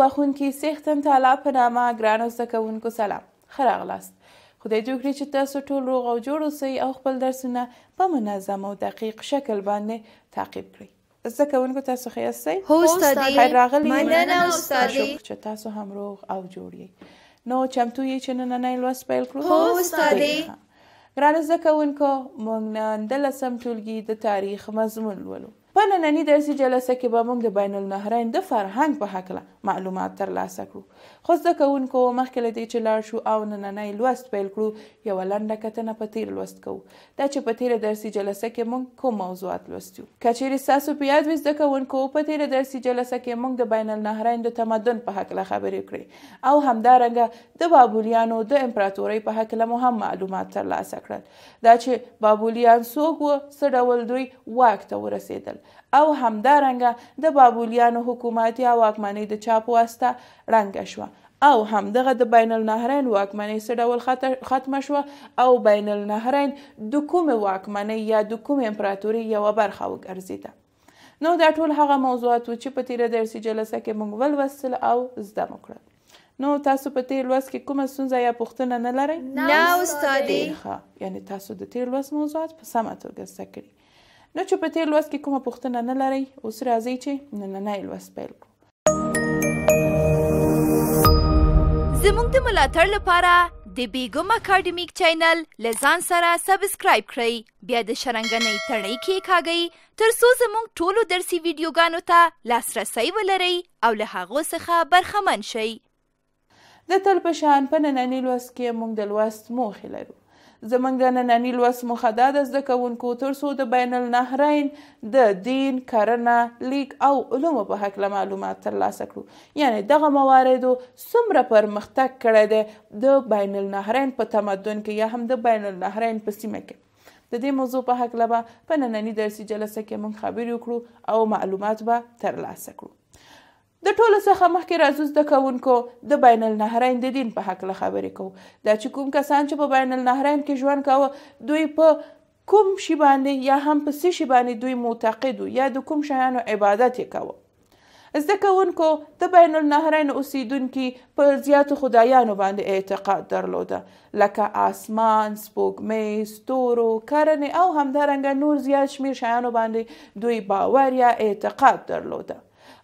بخونکي سیختم تالا په نامه ګرانو زده کوونکو سلام ښه راغلاست خدای جوړ کړي چې تاسو ټول روغ او جوړ اوسئ او خپل درسونه په منظم او دقیق شکل باندې تعقیب کړئ زده کوونکو تاسو ښه یاستئ هو استادې خیر راغلي مننه استادې چې تاسو هم روغ او جوړ یئ نو چمتو یې چې نننی لوست پیل کړو هو استادې ګرانو زده کوونکو موږ نن د لسم ټولګي د تاریخ مضمون لولو په ننني درسي جلسه کې به موږ د بین النهرین د فرهنګ په هکله معلومات ترلاسه کړو خو زده کوونکو مخکې له دې چې لاړ شو او نننی لوست پیل کړو یوه لنډه کتنه په تیر لوست کوو دا چې په تیره درسي جلسه کې موږ کوم موضوعات لوستو که چیرې ستاسو په یاد وي زده کوونکو په تیره درسي جلسه کې موږ د بین النهرین د تمدن په هکله خبرې کړې او همدارنګه د بابولیانو د امپراتورۍ په هکله مو هم معلومات ترلاسه کړل دا چې بابولیان څوک وو څه ډول دوی واک ته ورسېدل او همدارنګه د بابولیانو حکومت یا واکمنۍ د چا په واسطه ړنګه شوه او همدغه د بین النهرین واکمنۍ څه ډول ختمه شوه او بین النهرین د کومې واکمنۍ یا د کومې امپراتورۍ یوه برخه وګرځېده نو دا ټول هغه موضوعات و چې په تیره درسي جلسه کې موږ ولوستل او زده مو کړل نو تاسو په تیر لوست کې کومه ستونزه یا پوښتنه نه لرئ نه استادې ښه یعنی تاسو د تیر لوست موضوعات په سمه توګه زده کړئ نو چې په تیر لوست کې کومه پوښتنه نه لرئ اوس راځئ چې نننی لوست پیل کړو زموږ د ملاتړ لپاره د بیګم اکاډمیک چینل لزان سره سبسکرایب کړئ بیا د شرنګنۍ تړۍ کې کاږئ ترڅو زموږ ټولو درسي ویډیوګانو ته لاسرسي ولرئ او له هغو څخه برخمن شئ د تل په شان په نننی لوست کې موږ د لوست موخې لرو زموږ د ننني لوست موخه دا د زده کوونکو ترڅو د بین النهرین د دین کرنه لیک او علومو په هکله معلومات ترلاسه کړو یعنی دغه مواردو څومره پرمختګ کړی دی د بین النهرین په تمدن کې یا هم د بین النهرین په سیمه کې د دې موضوع په هکله به په ننني درسي جلسه کې موږ خبرې وکړو او معلومات به ترلاسه کړو د ټولو څخه مخکې راځو زده کوونکو د بین النهرین د دین په هکله خبرې کوو دا چې کوم کسان چې په بین النهرین کې ژوند کاوه دوی په کوم شی باندې یا هم په څه شی باندې دوی معتقد یا د کوم شیانو عبادت یې کاوه زده کوونکو د بین النهرین اوسیدونکي په زیاتو خدایانو باندې اعتقاد درلوده لکه آسمان سپوږمۍ ستورو کرنې او همدارنګه نور زیات شمیر شیانو باندې دوی باور یا اعتقاد درلوده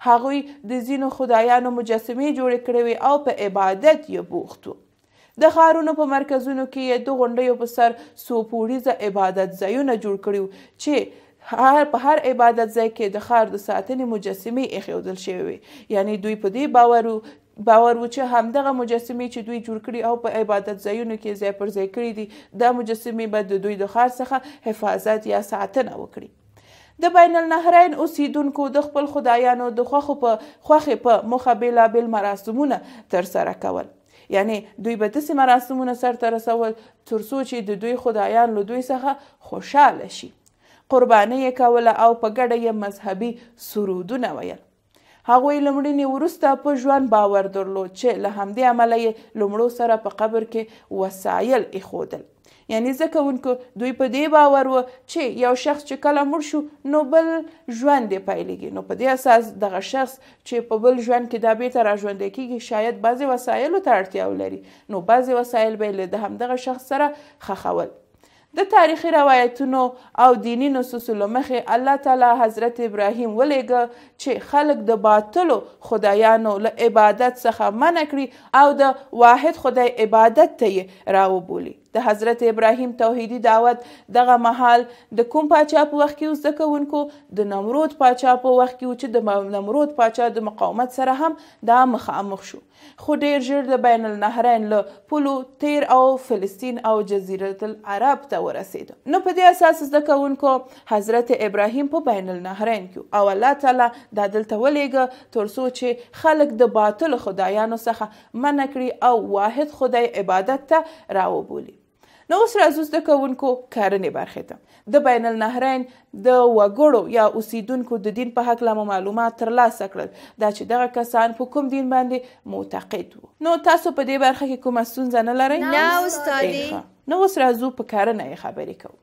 هغوی د ځینو خدایانو مجسمې جوړې کړې وې او په عبادت یې بوخت وو د ښارونو په مرکزونو کې یې د غونډیو په سر څو پوړیزه عبادت ځایونه جوړ کړي وو چې هر په هر عبادت ځای کې د ښار د ساتنې مجسمې ایښودل شوې وې یعنی دوی په دې باور باور و چې همدغه مجسمې چې دوی جوړ کړي او په عبادت ځایونو کې ځای پر ځای کړي دي دا مجسمې به د دوی د ښار څخه حفاظت یا ساتنه وکړي د بین النهرین اوسیدونکو د خپل خدایانو د خوخو په خوخې په مخه بیلابیل مراسمونه ترسره کول یعنی دوی به داسې مراسمونه سرته رسول ترڅو چې د دوی خدایان له دوی څخه خوشحاله شي قربانۍ یې کوله او په ګډه یې مذهبي سرودونه ویل هغوی لمړینې وروسته په ژوند باور درلود چې له همدې امله یې لومړو سره په قبر کې وسایل ایښودل یعنی ځکهونکو دوی په دې باور و چې یو شخص چې کله مړ شو نو بل ژوند یې پیلېږي نو په دې اساس دغه شخص چې په بل ژوند کې دا بېرته راژوندی کېږي شاید بعضې وسایلو ته اړتیا ولري نو بعضې وسایل به یې له د همدغه شخص سره خښول د تاریخي روایتونو او دینی نصوصو له مخې الله تعالی حضرت ابراهیم ولیږه چې خلک د باطلو خدایانو له عبادت څخه منع کړي او د واحد خدای عبادت ته یې راوبولي د حضرت ابراهیم توحیدی دعوت دغه مهال د کوم پاچا په وخت کې زده کوونکو د نمرود پاچا په وخت کې چې د نمرود پاچا د مقاومت سره هم دا مخامخ شو خو ډیر ژر د بین النهرین له پولو تیر او فلسطین او جزیره العرب ته ورسید نو په دې اساس زده کوونکو حضرت ابراهیم په بین النهرین کې او الله تعالی دا دلته ولېګه ترڅو چې خلک د باطل خدایانو څخه منع کړي او واحد خدای عبادت ته راوبولي نو اوس راځو زده کوونکو کرنې برخې ته د بین النهرین د وګړو یا اوسیدونکو د دین په هکله مو معلومات ترلاسه کړل دا چې دغه کسان په کوم دین باندې معتقد وو نو تاسو په دې برخه کې کومه ستونزه نه لرئ نه استادې نو اوس راځو په کرنې خبرې کوو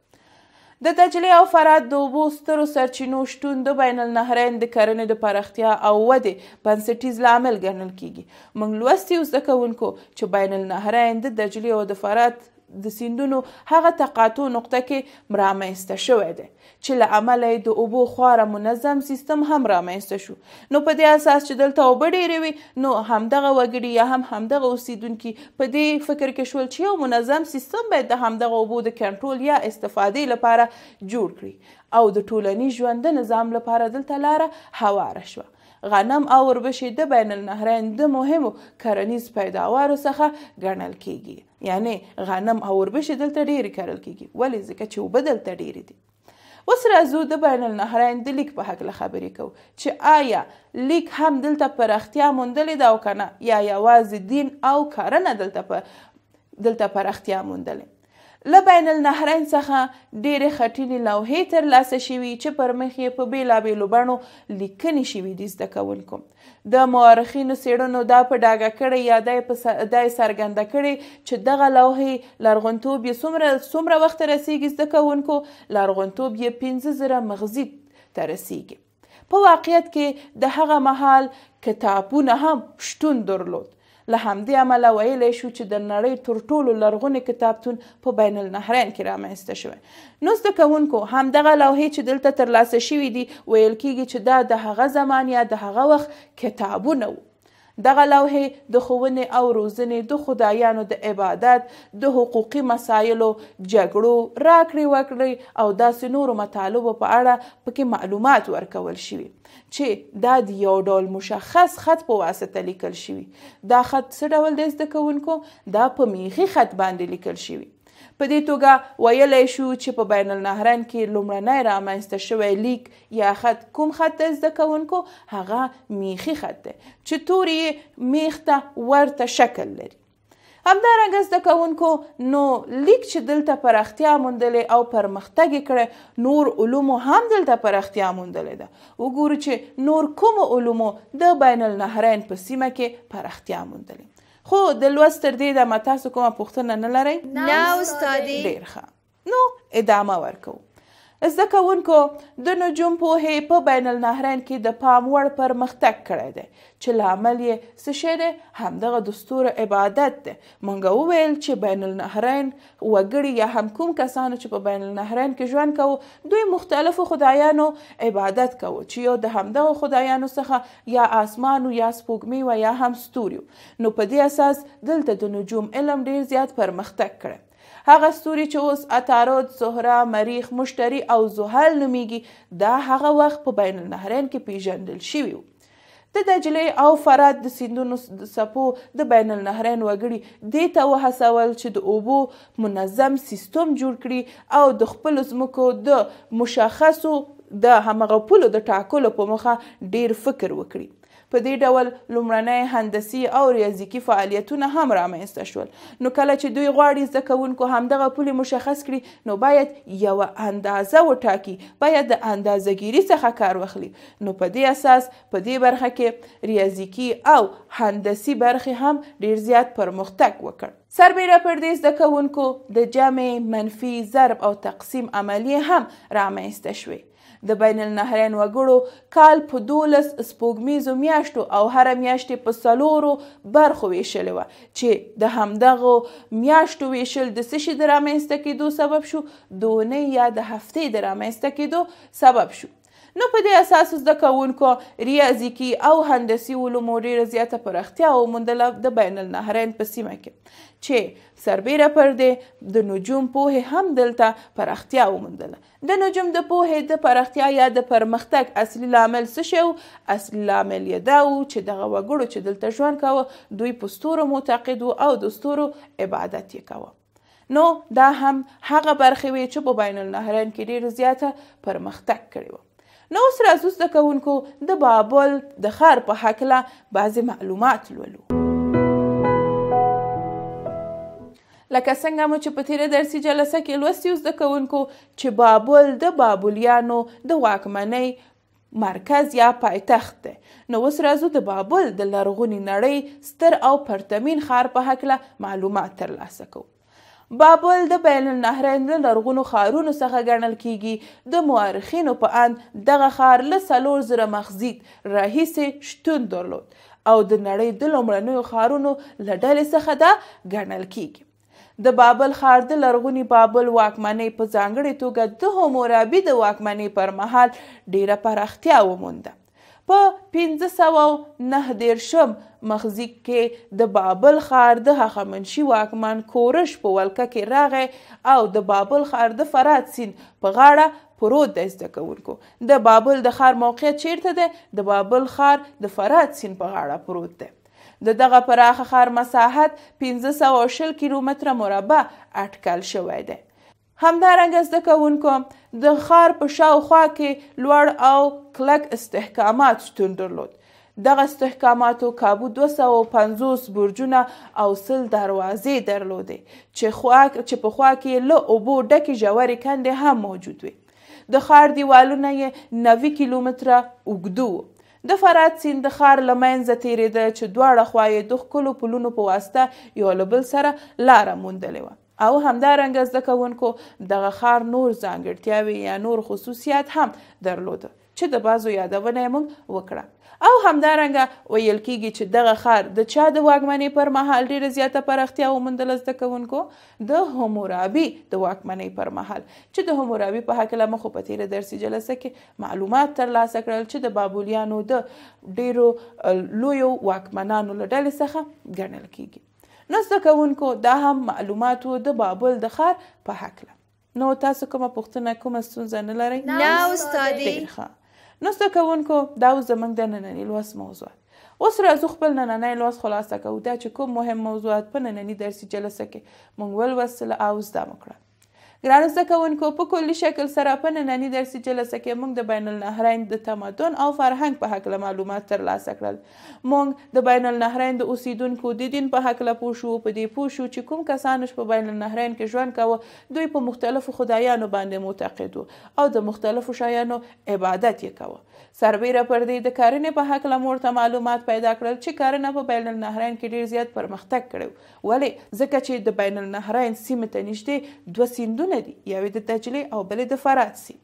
د دجلې او فرات د اوبو سترو سرچینو شتون د بین النهرین د کرنې د پراختیا او ودې بنسټیز لامل ګڼل کیږي موږ لوستي زده کوونکو چې بین النهرین د دجلې او د فرات د سیندونو هغه تقاطع نقطه کې رامنځته شوی دی چې له امله یې د اوبو خواره منظم سیستم هم رامنځته شو نو په دې اساس چې دلته اوبه ډېرې وي نو همدغه وګړي یا هم همدغه اوسیدونکي په دې فکر کې شول چې یو منظم سیستم باید د همدغه اوبو د کنټرول یا استفادې لپاره جوړ کړي او د ټولنیز ژوند د نظام لپاره دلته لاره هواره شوه غنم او وربشې د بین النهرین د مهمو کرنیز پیداوارو څخه ګڼل کیږي یعنی غنم او وربشې دلته ډېرې کرل کیږي ولې ځکه چې اوبه دلته ډېرې دي اوس راځو د بین النهرین د لیک په هکله خبرې کوو چې آیا لیک هم دلته پراختیا موندلې ده او که نه یا یوازې دین او کرنه دلته په دلته پراختیا موندلې له بین النهرین څخه ډېرې خټینې لوحې ترلاسه شوي چې پر مخ یې په بېلابېلو بڼو لیکنې شوي دي زده کوونکو د مورخینو څېړنو دا په ډاګه کړې یا دا یې څرګنده کړې چې دغه لوحې لرغونتوب یې څومره څومره وخته رسیږي زده کوونکو لرغونتوب یې پنځه زره مغزي ته رسیږي په واقعیت کې د هغه مهال کتابونه هم شتون درلود له همدې امله ویلی شو چې د نړۍ تر ټولو لرغونی کتابتون په بین النهرین کې رامنځته شوی نو زده کوونکو همدغه لوحې چې دلته ترلاسه شوي دي ویل کیږي چې دا د هغه زمان یا د هغه وخت کتابونه وو دغه لوحې د ښوونې او روزنې د خدایانو د عبادت د حقوقي مسایلو جګړو راکړې وکړې او داسې نورو مطالبو په اړه پکې معلومات ورکول شوي چې دا د یو ډول مشخص خط په واسطه لیکل شوي دا خط څه ډول دی زده کوونکو دا په میخي خط باندې لیکل شوي په دې توګه ویلی شو چې په بین النهرین کې لومړنی رامنځته شوی لیک یا خط کوم خط د زده کوونکو هغه میخي خط دی چې تور یې میخ ته ورته شکل لري همدارنګه زده کوونکو نو لیک چې دلته پراختیا موندلې او پرمختګ کړي نور علوم هم دلته پراختیا موندلې ده وګورو چې نور کوم علوم د بین النهرین په سیمه کې پراختیا موندلې خو د لوست تر دې دمه تاسو کومه پوښتنه نه لرئ نه استاد ډیر ښه نو ادامه ورکوو زده کوونکو د نجوم پوهې په بین النهرین کې د پام وړ پرمختګ کړی دی چې لامل یې څه شی دی همدغه دستور عبادت دی موږ وویل چې بین النهرین وګړي یا هم کوم کسانو چې په بین النهرین کې ژوند کوو دوی مختلفو خدایانو عبادت کوو چې یو د همدغه خدایانو څخه یا آسمان یا سپوږمۍ و یا هم ستوري نو په دې اساس دلته د نجوم علم ډیر زیات پرمختګ کړی هغه ستوري چې اوس عطارد زهره مریخ مشتری او زحل نومیږي دا هغه وخت په بین النهرین کې پیژندل شوي د دجلې او فرات د سیندونو د سپو د بین النهرین وګړي دې ته وهڅول چې د اوبو منظم سیستم جوړ کړي او د خپلو ځمکو د مشخصو د همغه پولو د ټاکلو په موخه ډیر فکر وکړي په دې ډول لومړنی هندسي او ریاضیکي فعالیتونه هم رامنځته شول نو کله چې دوی غواړي زده کوونکو همدغه پولې مشخص کړي نو باید یوه اندازه وټاکي باید د اندازهګیري څخه کار واخلي نو په دې اساس په دې برخه کې ریاضیکي او هندسي برخې هم ډیر زیات پرمختګ وکړ سربیره پر دې زده کوونکو د جمع منفي ضرب او تقسیم عملیې هم رامنځته شوې د بین النهرین وګړو کال په دولس سپوږمیزو میاشتو او هر میاشتې په څلورو برخو ویشلې وه چې د همدغو میاشتو ویشل د څه شي د رامنځته کېدو سبب شو د اونۍ یا د هفتې د رامنځته کېدو سبب شو نو په دې اساس زده کوونکو ریاضیکي او هندسي علومو ډېره زیاته پراختیا وموندله د بین النهرین په سیمه کې چې سربیره پر دې د نجوم پوهې هم دلته پراختیا وموندله د نجوم د پوهې د پراختیا یا د پرمختګ اصلي لامل څه شو اصلي لامل یې دا و چې دغه وګړو چې دلته ژوند کاوه دوی په ستورو معتقد او د ستورو عبادت یې کاوه نو دا هم هغه برخې وې چې په بین النهرین کې ډېر زیاته پرمختګ کړی و نو سره زو زده کوونکو د بابل د ښار په هکله بعضې معلومات لولو لکه څنګه مو چې په تیره درسي جلسه کې لوستي زده کوونکو چې بابل د بابلیانو د واکمنۍ مرکز یا پایتخت دی نو اوس راځو د بابل د لرغونې نړۍ ستر او پرتمین ښار په هکله معلومات ترلاسه کوو بابل د بین النهرین له لرغونو ښارونو څخه ګڼل کیږي د مورخینو په اند دغه ښار له څلور زره مخزید راهیسې شتون درلود او د نړۍ د لومړنیو ښارونو له ډلې څخه دا ګڼل کیږي د بابل ښار د لرغوني بابل واکمنۍ په ځانګړې توګه د هومورابي د واکمنۍ پر مهال ډیره پراختیا ومونده په 1509 مخزیک کې د بابل ښار د هخامنشي واکمن کورش په ولکه کې راغی او د بابل ښار د فرات سیند په غاړه پروت د زده کوونکو د بابل د ښار موقعیت چیرته ده د بابل ښار د فرات سیند په غاړه پروت دی د دغه پراخه ښار مساحت 1500 کیلومتر مربع اټکل شوی دی همدارنګه زده کوونکو د ښار په شاوخوا کې لوړ او کلک استحکامات شتون درلود دغه استحکاماتو کابو 250 برجونه او سل دروازې درلودې چې خوا چې په خوا کې له اوبو ډکې ژورې کندې هم موجود وي د ښار دیوالونه یې 90 کیلومتره اوږدو د فرات سیند د ښار لمنځه تیرېده چې دواړه خوا یې د ښکلو پلونو په واسطه یو له بل سره لاره موندلې وه او همدارنګه زده کوونکو دغه ښار نور ځانګړتیاوې یا نور خصوصیات هم درلوده چې د بازو یادونه موږ وکړه او همدارنګه ویل کیږي چې دغه ښار د چا د واکمنۍ پر مهال ډیره زیاته پراختیا وموندله زده کوونکو د همورابي د واکمنۍ پر مهال چې د همورابي په هکله مخ په تیره درسي جلسه کې معلومات ترلاسه کړل چې د بابولیانو د ډیرو لویو واکمنانو له ډلې څخه ګڼل کیږي نه زده کوونکو دا هم معلوماتو د بابل د ښار په هکله نو تاسو کومه پوښتنه کومه ستونزه نه لرئ نه استادې نو زده کوونکو دا اوس زموږ د ننني لوست موضوع اوس راځو خپل نننی لوست خلاصه کوو دا چې کوم مهم موضوعات په ننني درسي جلسه کې موږ ولوستله او زده مو کړه ګرانو زده کوونکو په کلي شکل سره په ننني درسي جلسه کې موږ د بین النهرین د تمدن او فرهنګ په هکله معلومات ترلاسه کړل موږ د بین النهرین د اوسیدونکو د دین په هکله پوه شو په دې پوه شو چې کوم کسان په بین النهرین کې ژوند کاوه دوی په مختلفو خدایانو باندې معتقد او د مختلفو شایانو عبادت یې کاوه سربیره پر دې د کارنې په هکله مورته معلومات پیدا کړل چې کارنه په بین النهرین کې ډیر زیات پرمختګ کړو ولی ځکه چې د بین النهرین سیمه ته نږدې دوه سیندونه ډولونه دي یوې د تجلی او بلې د فراد سي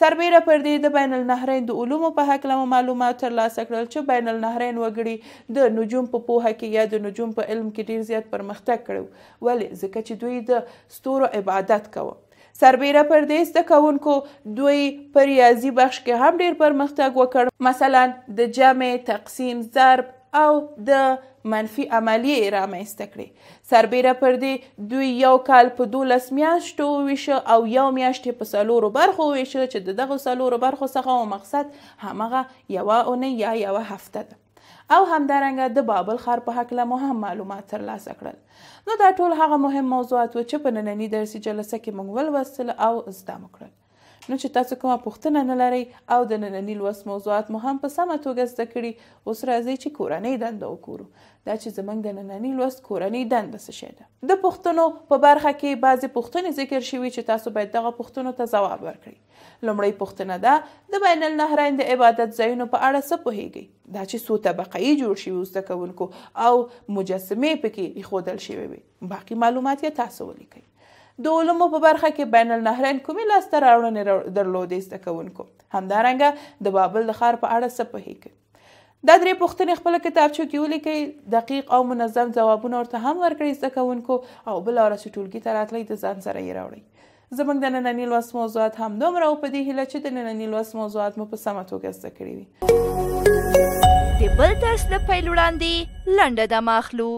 سربیره پر دې د بین النهرین د علومو په هکله معلومات ترلاسه کړل چې بین النهرین وګړي د نجوم په پوهه کې یا د نجوم په علم کې ډیر زیات پرمختګ کړو ولې ځکه چې دوی د ستورو عبادت کوه سربیره پر دې زده کوونکو دوی په ریاضي بخش کې هم ډیر پرمختګ وکړ مثلا د جمع تقسیم ضرب او د منفي عملیې رامنځته کړې سربیره پر دې دوی یو کال په دولس میاشتو وویشه او یو میاشتې په څلورو برخو وویشه چې د دغو څلورو برخو څخه او مقصد همغه یوه اونۍ یا یوه هفته ده او همدارنګه د بابل ښار په هکله مو هم معلومات ترلاسه کړل نو دا ټول هغه مهم موضوعات و چې په ننني درسي جلسه کې موږ ولوستل او زده مو کړل نو چې تاسو کومه پوښتنه نه لرئ او د نننی لوست موضوعات مو هم په سمه توګه زده کړي اوس راځئ چې کورنۍ دنده وګورو دا چې زمنګ د نننی لوست کورنۍ دنده څه شی ده د پوښتنو په برخه کې بعضې پوښتنې ذکر شوي چې تاسو باید دغه پوښتنو ته ځواب ورکړئ لومړۍ پوښتنه ده د بین النهرین د عبادت ځایونو په اړه څه پوهیږئ دا چې څو طبقه جوړ شوي زده کوونکو او مجسمې پکې ایښودل شوي وي باقي معلومات یې تاسو ولیکئ د علومو په برخه کې بین النهرین کومې لاسته راوړنې درلودې زده کوونکو همدارنګه د بابل د ښار په اړه څه پوهیږئ دا درې پوښتنې خپل کتابچو کې ولیکئ دقیق او منظم ځوابونه ورته هم ورکړئ زده کوونکو او بله ورځ چې ټولګي ته راتلئ د ځان سره یې راوړئ زموږ د ننني لوست موضوعات همدومره او په دې هیله چې د ننني لوست موضوعات مو په سمه توګه زده کړي وي د بل درس د پیل وړاندې لنډه دمه اخلو